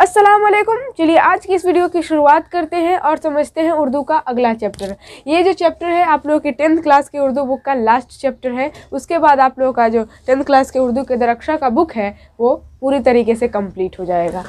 असलकुम चलिए आज की इस वीडियो की शुरुआत करते हैं और समझते हैं उर्दू का अगला चैप्टर ये जो चैप्टर है आप लोगों के टेंथ क्लास के उर्दू बुक का लास्ट चैप्टर है उसके बाद आप लोगों का जो टेंथ क्लास के उर्दू के दरक्षा का बुक है वो पूरी तरीके से कंप्लीट हो जाएगा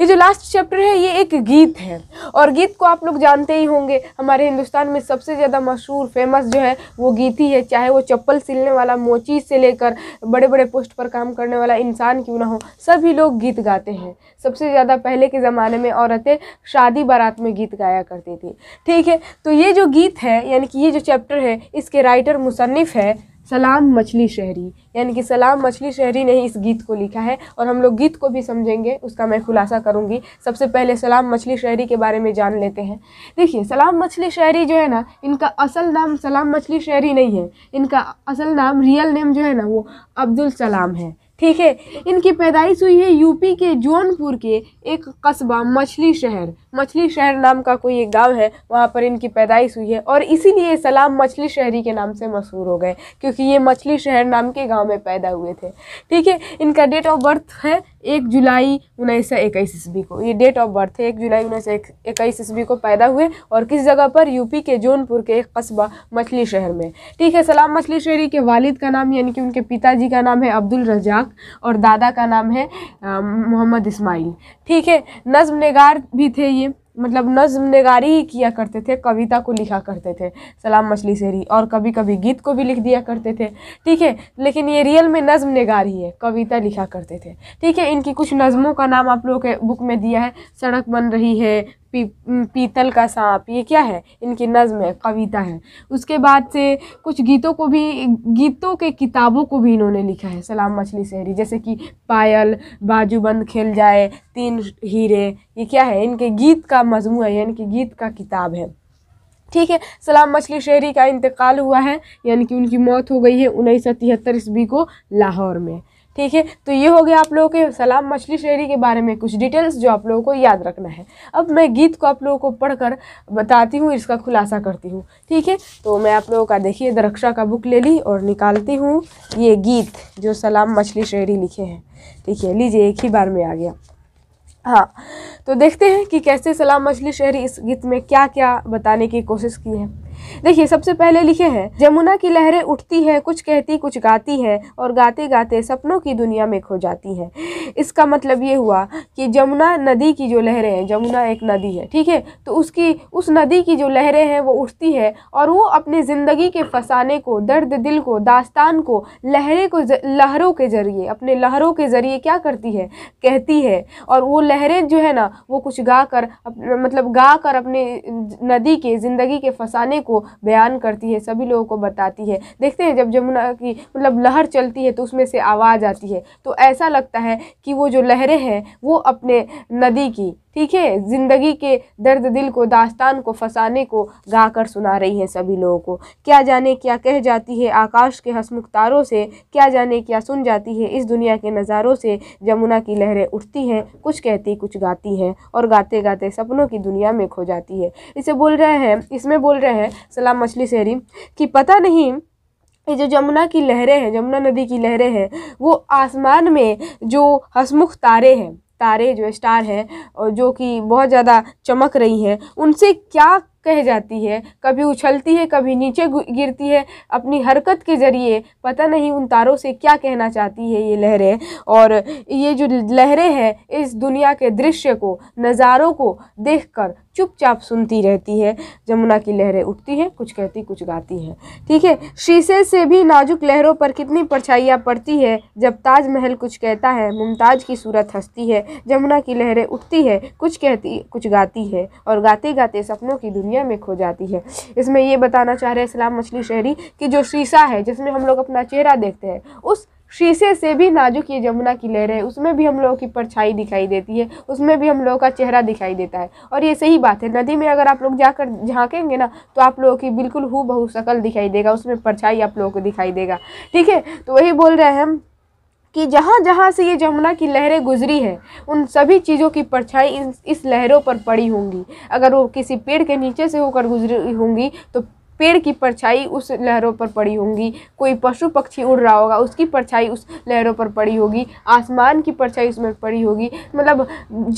ये जो लास्ट चैप्टर है ये एक गीत है और गीत को आप लोग जानते ही होंगे हमारे हिंदुस्तान में सबसे ज़्यादा मशहूर फेमस जो है वो गीत ही है चाहे वो चप्पल सिलने वाला मोची से लेकर बड़े बड़े पोस्ट पर काम करने वाला इंसान क्यों ना हो सभी लोग गीत गाते हैं सबसे ज़्यादा पहले के ज़माने में औरतें शादी बारात में गीत गाया करती थी ठीक है तो ये जो गीत है यानी कि ये जो चैप्टर है इसके राइटर मुसनफ़ है सलाम मछली शहरी यानी कि सलाम मछली शहरी ने ही इस गीत को लिखा है और हम लोग गीत को भी समझेंगे उसका मैं खुलासा करूँगी सबसे पहले सलाम मछली शहरी के बारे में जान लेते हैं देखिए सलाम मछली शहरी जो है ना इनका असल नाम सलाम मछली शहरी नहीं है इनका असल नाम रियल नेम जो है ना वो अब्दुल सलाम है ठीक है इनकी पैदाइश हुई है यूपी के जौनपुर के एक कस्बा मछली शहर मछली शहर नाम का कोई एक गांव है वहाँ पर इनकी पैदाइश हुई है और इसीलिए सलाम मछली शहरी के नाम से मशहूर हो गए क्योंकि ये मछली शहर नाम के गांव में पैदा हुए थे ठीक है इनका डेट ऑफ बर्थ है एक जुलाई उन्नीस सौ इक्कीस ईस्वी को ये डेट ऑफ बर्थ है एक जुलाई उन्नीस सौ इक्कीस ईस्वी को पैदा हुए और किस जगह पर यूपी के जौनपुर के एक कस्बा मछली शहर में ठीक है सलाम मछली शहरी के वालिद का नाम यानी कि उनके पिताजी का नाम है अब्दुल रजाक और दादा का नाम है मोहम्मद इस्माइल ठीक है नज़म नगार भी थे ये मतलब नज़म नगारी ही किया करते थे कविता को लिखा करते थे सलाम मछली शेरी और कभी कभी गीत को भी लिख दिया करते थे ठीक है लेकिन ये रियल में नज़म नगार ही है कविता लिखा करते थे ठीक है इनकी कुछ नज़मों का नाम आप लोगों के बुक में दिया है सड़क बन रही है पी, पीतल का सांप ये क्या है इनकी नज़म है कविता है उसके बाद से कुछ गीतों को भी गीतों के किताबों को भी इन्होंने लिखा है सलाम मछली शहरी जैसे कि पायल बाजूबंद खेल जाए तीन हीरे ये क्या है इनके गीत का मजमू है इनके कि गीत का किताब है ठीक है सलाम मछली शहरी का इंतकाल हुआ है यानी कि उनकी मौत हो गई है उन्नीस सौ तिहत्तर ईस्वी को लाहौर में ठीक है तो ये हो गया आप लोगों के सलाम मछली शहरी के बारे में कुछ डिटेल्स जो आप लोगों को याद रखना है अब मैं गीत को आप लोगों को पढ़कर बताती हूँ इसका खुलासा करती हूँ ठीक है तो मैं आप लोगों का देखिए दरक्षा का बुक ले ली और निकालती हूँ ये गीत जो सलाम मछली शहरी लिखे हैं ठीक है लीजिए एक ही बार में आ गया हाँ तो देखते हैं कि कैसे सलाम मछली शहरी इस गीत में क्या क्या बताने की कोशिश की है देखिए सबसे पहले लिखे हैं जमुना की लहरें उठती है कुछ कहती कुछ गाती है और गाते गाते सपनों की दुनिया में खो जाती है इसका मतलब ये हुआ कि जमुना नदी की जो लहरें हैं जमुना एक नदी है ठीक है तो उसकी उस नदी की जो लहरें हैं वो उठती है और वो अपने ज़िंदगी के फसाने को दर्द दिल को दास्तान को लहरें को लहरों के ज़रिए अपने लहरों के ज़रिए क्या करती है कहती है और वो लहरें जो है ना वो कुछ गा कर मतलब गा कर अपने नदी के ज़िंदगी के फसाने को बयान करती है सभी लोगों को बताती है देखते हैं जब जमुना की मतलब लहर चलती है तो उसमें से आवाज़ आती है तो ऐसा लगता है कि वो जो लहरें हैं वो अपने नदी की ठीक है ज़िंदगी के दर्द दिल को दास्तान को फंसाने को गाकर सुना रही हैं सभी लोगों को क्या जाने क्या कह जाती है आकाश के हसमुख तारों से क्या जाने क्या सुन जाती है इस दुनिया के नज़ारों से यमुना की लहरें उठती हैं कुछ कहती कुछ गाती हैं और गाते गाते सपनों की दुनिया में खो जाती है इसे बोल रहे हैं इसमें बोल रहे हैं सलाम मछली शहरी कि पता नहीं ये जो जमुना की लहरें हैं जमुना नदी की लहरें हैं वो आसमान में जो हसमुख तारे हैं तारे जो स्टार हैं और जो कि बहुत ज़्यादा चमक रही हैं उनसे क्या कह जाती है कभी उछलती है कभी नीचे गिरती है अपनी हरकत के ज़रिए पता नहीं उन तारों से क्या कहना चाहती है ये लहरें और ये जो लहरें हैं इस दुनिया के दृश्य को नज़ारों को देखकर चुपचाप सुनती रहती है जमुना की लहरें उठती हैं कुछ कहती कुछ गाती हैं ठीक है शीशे से भी नाजुक लहरों पर कितनी परछाइयाँ पड़ती है जब ताजमहल कुछ कहता है मुमताज़ की सूरत हंसती है जमुना की लहरें उठती है कुछ कहती कुछ गाती है और गाते गाते सपनों की दुनिया दुनिया में खो जाती है इसमें ये बताना चाह रहे हैं इस्लाम मछली शहरी कि जो शीशा है जिसमें हम लोग अपना चेहरा देखते हैं उस शीशे से भी नाजुक ये जमुना की लहरें उसमें भी हम लोगों की परछाई दिखाई देती है उसमें भी हम लोगों का चेहरा दिखाई देता है और ये सही बात है नदी में अगर आप लोग जाकर झांकेंगे ना तो आप लोगों की बिल्कुल हु बहु शकल दिखाई देगा उसमें परछाई आप लोगों को दिखाई देगा ठीक है तो वही बोल रहे हैं हम कि जहाँ जहाँ से ये जमुना की लहरें गुजरी हैं उन सभी चीज़ों की परछाई इन इस लहरों पर पड़ी होंगी अगर वो किसी पेड़ के नीचे से होकर गुजरी होंगी तो पेड़ की परछाई उस लहरों पर पड़ी होंगी कोई पशु पक्षी उड़ रहा होगा उसकी परछाई उस लहरों पर पड़ी होगी आसमान की परछाई उसमें पड़ी होगी मतलब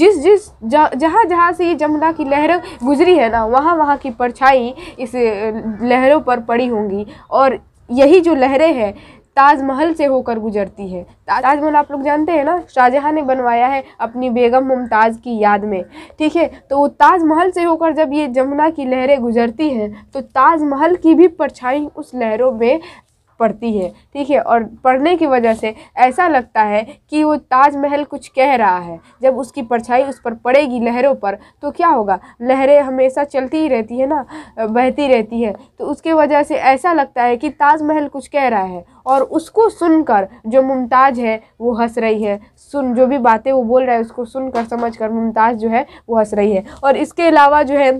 जिस जिस जहाँ जहाँ से ये जमुना की लहरें गुजरी है ना वहाँ वहाँ की परछाई इस लहरों पर पड़ी होंगी और यही जो लहरें हैं ताजमहल से होकर गुजरती है ताजमहल आप लोग जानते हैं ना शाहजहाँ ने बनवाया है अपनी बेगम मुमताज़ की याद में ठीक है तो वो ताजमहल से होकर जब ये जमुना की लहरें गुजरती हैं तो ताजमहल की भी परछाई उस लहरों में पढ़ती है ठीक है और पढ़ने की वजह से ऐसा लगता है कि वो ताजमहल कुछ कह रहा है जब उसकी परछाई उस पर पड़ेगी लहरों पर तो क्या होगा लहरें हमेशा चलती ही रहती है ना बहती रहती है तो उसके वजह से ऐसा लगता है कि ताजमहल कुछ कह रहा है और उसको सुनकर जो मुमताज़ है वो हंस रही है सुन जो भी बातें वो बोल रहा है उसको सुनकर समझ कर मुमताज़ जो है वो हंस रही है और इसके अलावा जो है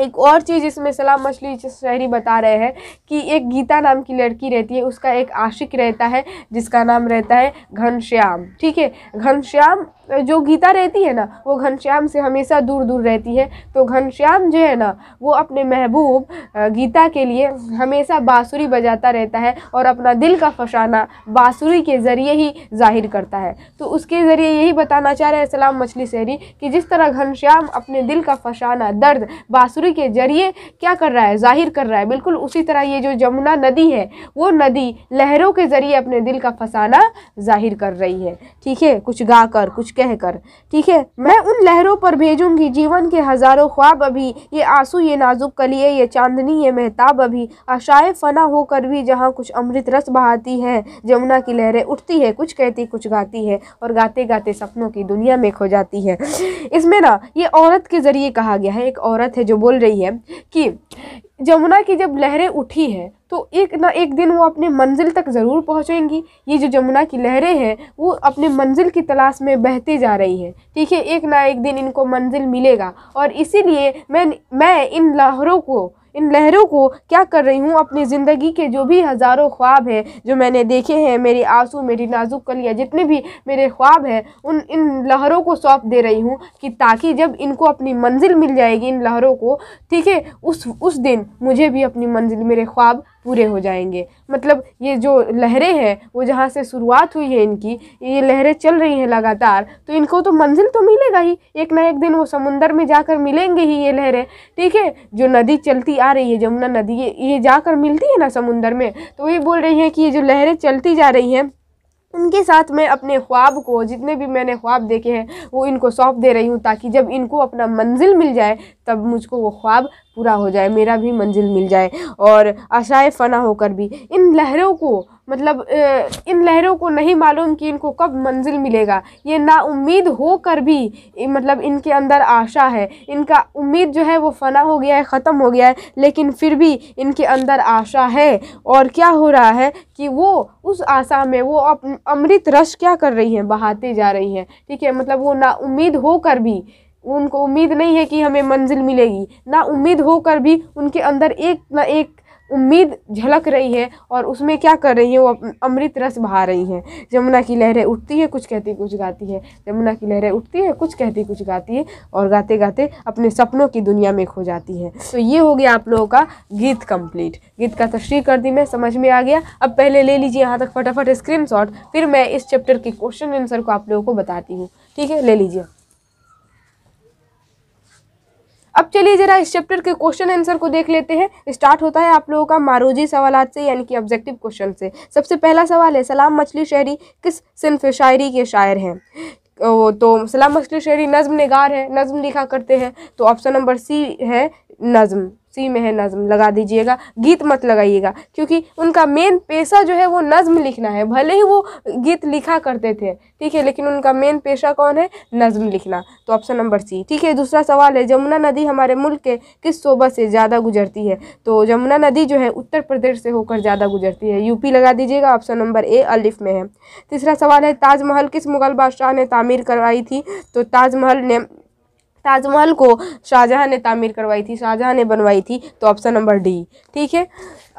एक और चीज़ इसमें सलाम मछली शहरी बता रहे हैं कि एक गीता नाम की लड़की रहती है उसका एक आशिक रहता है जिसका नाम रहता है घनश्याम ठीक है घनश्याम जो गीता रहती है ना वो घनश्याम से हमेशा दूर दूर रहती है तो घनश्याम जो है ना वो अपने महबूब गीता के लिए हमेशा बाँसुरी बजाता रहता है और अपना दिल का फसाना बाँसुरी के ज़रिए ही जाहिर करता है तो उसके ज़रिए यही बताना चाह रहे हैं सलाम मछली शहरी कि जिस तरह घनश्याम अपने दिल का फसाना दर्द बाँसुरी के ज़रिए क्या कर रहा है जाहिर कर रहा है बिल्कुल उसी तरह ये जो जमुना नदी है वो नदी लहरों के ज़रिए अपने दिल का फसाना जाहिर कर रही है ठीक है कुछ गा कुछ कहकर ठीक है मैं उन लहरों पर भेजूंगी जीवन के हजारों ख्वाब अभी ये आंसू ये नाजुक कलिए ये चांदनी ये महताब अभी आशाए फना होकर भी जहाँ कुछ अमृत रस बहाती है जमुना की लहरें उठती है कुछ कहती कुछ गाती है और गाते गाते सपनों की दुनिया में खो जाती है इसमें ना ये औरत के ज़रिए कहा गया है एक औरत है जो बोल रही है कि यमुना की जब लहरें उठी हैं तो एक ना एक दिन वो अपने मंजिल तक ज़रूर पहुँचेंगी ये जो यमुना की लहरें हैं वो अपने मंजिल की तलाश में बहती जा रही हैं ठीक है एक ना एक दिन इनको मंजिल मिलेगा और इसीलिए मैं मैं इन लहरों को इन लहरों को क्या कर रही हूँ अपनी ज़िंदगी के जो भी हज़ारों ख्वाब हैं जो मैंने देखे हैं मेरे आंसू मेरी नाजुक कलियाँ जितने भी मेरे ख्वाब हैं उन इन लहरों को सौंप दे रही हूँ कि ताकि जब इनको अपनी मंजिल मिल जाएगी इन लहरों को ठीक है उस उस दिन मुझे भी अपनी मंजिल मेरे ख्वाब पूरे हो जाएंगे मतलब ये जो लहरें हैं वो जहाँ से शुरुआत हुई है इनकी ये लहरें चल रही हैं लगातार तो इनको तो मंजिल तो मिलेगा ही एक ना एक दिन वो समुंदर में जाकर मिलेंगे ही ये लहरें ठीक है जो नदी चलती आ रही है जमुना नदी ये ये जाकर मिलती है ना समुंदर में तो ये बोल रही हैं कि ये जो लहरें चलती जा रही हैं इनके साथ मैं अपने ख्वाब को जितने भी मैंने ख्वाब देखे हैं वो इनको सौंप दे रही हूँ ताकि जब इनको अपना मंजिल मिल जाए तब मुझको वो ख्वाब पूरा हो जाए मेरा भी मंजिल मिल जाए और आशाएँ फ़ना होकर भी इन लहरों को मतलब इन लहरों को नहीं मालूम कि इनको कब मंजिल मिलेगा ये ना उम्मीद होकर भी मतलब इनके अंदर आशा है इनका उम्मीद जो है वो फ़ना हो गया है ख़त्म हो गया है लेकिन फिर भी इनके अंदर आशा है और क्या हो रहा है कि वो उस आशा में वो अमृत रस क्या कर रही हैं बहाते जा रही हैं ठीक है मतलब वो ना उम्मीद होकर भी उनको उम्मीद नहीं है कि हमें मंजिल मिलेगी ना उम्मीद होकर भी उनके अंदर एक ना एक उम्मीद झलक रही है और उसमें क्या कर रही है वो अमृत रस बहा रही हैं जमुना की लहरें उठती है कुछ कहती कुछ गाती है जमुना की लहरें उठती है कुछ कहती कुछ गाती है और गाते गाते अपने सपनों की दुनिया में खो जाती है तो ये हो गया आप लोगों का गीत कंप्लीट गीत का तश्री कर दी मैं समझ में आ गया अब पहले ले लीजिए यहाँ तक फटाफट स्क्रीन फिर मैं इस चैप्टर के क्वेश्चन आंसर को आप लोगों को बताती हूँ ठीक है ले लीजिए अब चलिए जरा इस चैप्टर के क्वेश्चन आंसर को देख लेते हैं स्टार्ट होता है आप लोगों का मारोजी सवाल से यानी कि ऑब्जेक्टिव क्वेश्चन से सबसे पहला सवाल है सलाम मछली शहरी किस सिंफ शायरी के शायर हैं तो सलाम मछली शहरी नज़म नगार है नज़म लिखा करते हैं तो ऑप्शन नंबर सी है नज़म सी में है नज़म लगा दीजिएगा गीत मत लगाइएगा क्योंकि उनका मेन पेशा जो है वो नज़म लिखना है भले ही वो गीत लिखा करते थे ठीक है लेकिन उनका मेन पेशा कौन है नज़म लिखना तो ऑप्शन नंबर सी ठीक है दूसरा सवाल है जमुना नदी हमारे मुल्क के किस शोबा से ज़्यादा गुजरती है तो जमुना नदी जो है उत्तर प्रदेश से होकर ज़्यादा गुजरती है यूपी लगा दीजिएगा ऑप्शन नंबर ए अलिफ में है तीसरा सवाल है ताजमहल किस मुगल बादशाह ने तामीर करवाई थी तो ताजमहल ने ताजमहल को शाहजहाँ ने तामीर करवाई थी शाहजहाँ ने बनवाई थी तो ऑप्शन नंबर डी ठीक है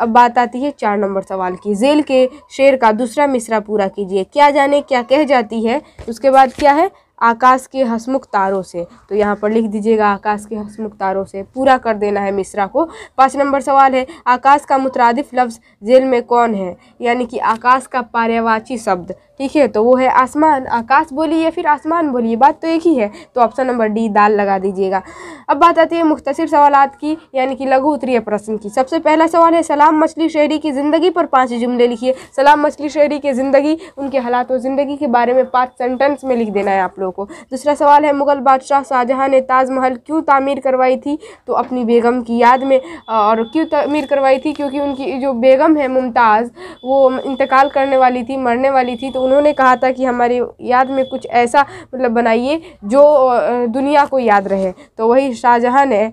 अब बात आती है चार नंबर सवाल की जेल के शेर का दूसरा मिसरा पूरा कीजिए क्या जाने क्या कह जाती है उसके बाद क्या है आकाश के हसमुख तारों से तो यहाँ पर लिख दीजिएगा आकाश के हसमुख तारों से पूरा कर देना है मिश्रा को पाँच नंबर सवाल है आकाश का मुतरदफ लफ्ज़ जेल में कौन है यानी कि आकाश का पर्यावाची शब्द ठीक है तो वो है आसमान आकाश बोलिए फिर आसमान बोलिए बात तो एक ही है तो ऑप्शन नंबर डी दाल लगा दीजिएगा अब बात आती है मुख्तर सवाल की यानी कि लघु उत्तरीय प्रश्न की सबसे पहला सवाल है सलाम मछली शहरी की ज़िंदगी पर पाँच जुमले लिखिए सलाम मछली शहरी की ज़िंदगी उनके हालात और ज़िंदगी के बारे में पाँच सेंटेंस में लिख देना है आप लोग को दूसरा सवाल है मुग़ल बादशाह शाहजहाँ ने ताजमहल क्यों तामीर करवाई थी तो अपनी बेगम की याद में और क्यों तामीर करवाई थी क्योंकि उनकी जो बेगम है मुमताज़ वो इंतकाल करने वाली थी मरने वाली थी तो उन्होंने कहा था कि हमारी याद में कुछ ऐसा मतलब बनाइए जो दुनिया को याद रहे तो वही शाहजहाँ ने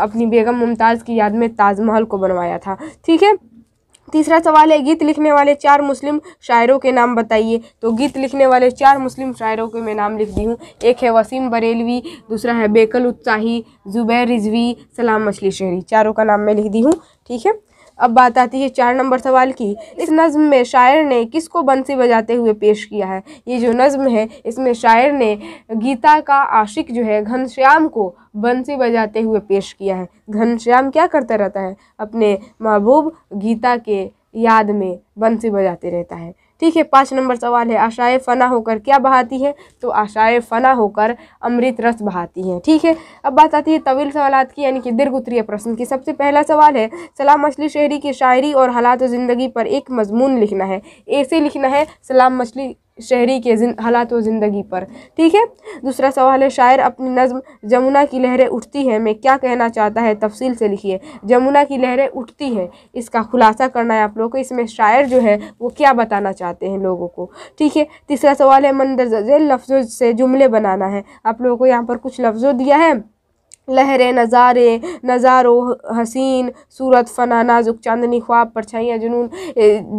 अपनी बेगम मुमताज़ की याद में ताजमहल को बनवाया था ठीक है तीसरा सवाल है गीत लिखने वाले चार मुस्लिम शायरों के नाम बताइए तो गीत लिखने वाले चार मुस्लिम शायरों के मैं नाम लिख दी हूँ एक है वसीम बरेलवी दूसरा है बेकल उत्साही ज़ुबैर रिजवी सलाम मछली शहरी चारों का नाम मैं लिख दी हूँ ठीक है अब बात आती है चार नंबर सवाल की इस नज़म में शायर ने किसको बंसी बजाते हुए पेश किया है ये जो नज़म है इसमें शायर ने गीता का आशिक जो है घनश्याम को बंसी बजाते हुए पेश किया है घनश्याम क्या करता रहता है अपने महबूब गीता के याद में बंसी बजाते रहता है ठीक है पाँच नंबर सवाल है आशाए फ़ना होकर क्या बहाती हैं तो आशाए फ़ना होकर अमृत रस बहाती हैं ठीक है अब बात आती है तवील सवाल की यानी कि दीर्घ उत्तरीय प्रश्न की सबसे पहला सवाल है सलाम मछली शहरी की शायरी और हालात ज़िंदगी पर एक मजमून लिखना है ऐसे लिखना है सलाम मछली शहरी के हालात व ज़िंदगी पर ठीक है दूसरा सवाल है शायर अपनी नज़म जमुना की लहरें उठती हैं मैं क्या कहना चाहता है तफसील से लिखिए जमुना की लहरें उठती हैं इसका खुलासा करना है आप लोगों को इसमें शायर जो है वो क्या बताना चाहते हैं लोगों को ठीक है तीसरा सवाल है मंदरजेल लफ्ज़ों से जुमले बनाना है आप लोगों को यहाँ पर कुछ लफ्ज़ों दिया है लहरें नज़ारे नज़ारो हसीन सूरत फ़ना नाजुक चांदनी ख्वाब परछाइयाँ जुनून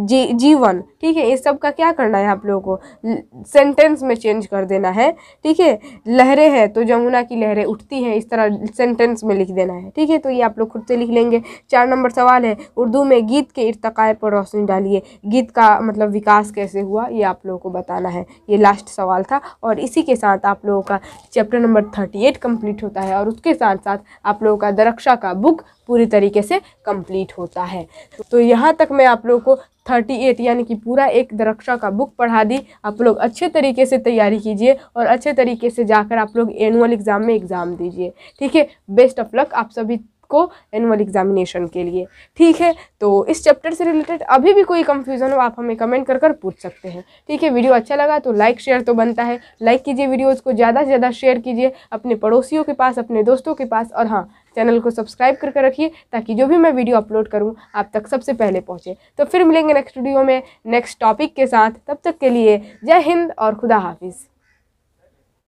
जी जीवन ठीक है इस सब का क्या करना है आप लोगों को सेंटेंस में चेंज कर देना है ठीक है लहरें हैं तो जमुना की लहरें उठती हैं इस तरह सेंटेंस में लिख देना है ठीक है तो ये आप लोग खुद से लिख लेंगे चार नंबर सवाल है उर्दू में गीत के इरतकाए पर रोशनी डालिए गीत का मतलब विकास कैसे हुआ ये आप लोगों को बताना है ये लास्ट सवाल था और इसी के साथ आप लोगों का chapter number thirty eight complete होता है और उसके के साथ साथ आप लोगों का दरक्षा का बुक पूरी तरीके से कंप्लीट होता है तो यहाँ तक मैं आप लोगों को थर्टी एट यानी कि पूरा एक दरक्षा का बुक पढ़ा दी आप लोग अच्छे तरीके से तैयारी कीजिए और अच्छे तरीके से जाकर आप लोग एनुअल एग्ज़ाम में एग्ज़ाम दीजिए ठीक है बेस्ट ऑफ लक आप सभी आपको एनुअल एग्जामिनेशन के लिए ठीक है तो इस चैप्टर से रिलेटेड अभी भी कोई कंफ्यूजन हो आप हमें कमेंट कर कर पूछ सकते हैं ठीक है वीडियो अच्छा लगा तो लाइक शेयर तो बनता है लाइक कीजिए वीडियोज़ को ज़्यादा से ज़्यादा शेयर कीजिए अपने पड़ोसियों के पास अपने दोस्तों के पास और हाँ चैनल को सब्सक्राइब करके रखिए ताकि जो भी मैं वीडियो अपलोड करूँ आप तक सबसे पहले पहुँचे तो फिर मिलेंगे नेक्स्ट वीडियो में नेक्स्ट टॉपिक के साथ तब तक के लिए जय हिंद और खुदा हाफिज़